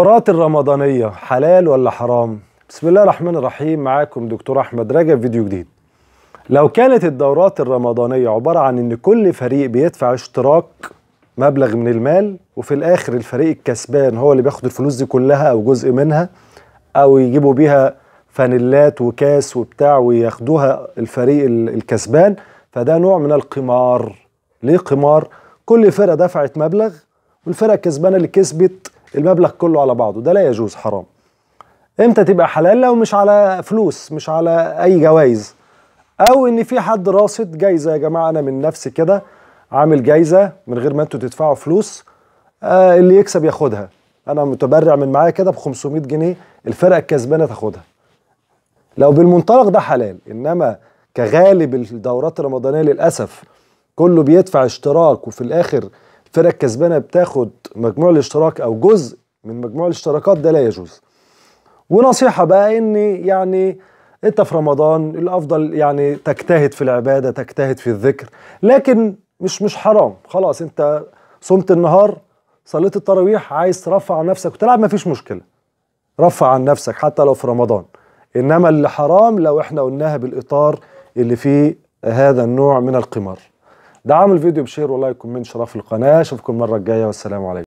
الفطارات الرمضانية حلال ولا حرام؟ بسم الله الرحمن الرحيم معاكم دكتور أحمد رجب فيديو جديد لو كانت الدورات الرمضانية عبارة عن إن كل فريق بيدفع اشتراك مبلغ من المال وفي الآخر الفريق الكسبان هو اللي بياخد الفلوس دي كلها أو جزء منها أو يجيبوا بيها فانيلات وكاس وبتاع وياخدوها الفريق الكسبان فده نوع من القمار ليه قمار؟ كل فرقة دفعت مبلغ والفرقة الكسبانة اللي كسبت المبلغ كله على بعضه ده لا يجوز حرام امتى تبقى حلال لو مش على فلوس مش على اي جوائز او ان في حد راصد جايزه يا جماعه انا من نفسي كده عامل جايزه من غير ما انتوا تدفعوا فلوس آه اللي يكسب ياخدها انا متبرع من معايا كده ب 500 جنيه الفرقه الكسبانه تاخدها لو بالمنطلق ده حلال انما كغالب الدورات الرمضانيه للاسف كله بيدفع اشتراك وفي الاخر فرق كسبانه بتاخد مجموع الاشتراك او جزء من مجموع الاشتراكات ده لا يجوز ونصيحه بقى ان يعني انت في رمضان الافضل يعني تجتهد في العباده تجتهد في الذكر لكن مش مش حرام خلاص انت صمت النهار صليت التراويح عايز ترفع عن نفسك وتلعب مفيش مشكله رفع عن نفسك حتى لو في رمضان انما اللي حرام لو احنا قلناها بالاطار اللي فيه هذا النوع من القمار دعم الفيديو بشير ولايك ومن شرف القناه اشوفكم المره الجايه والسلام عليكم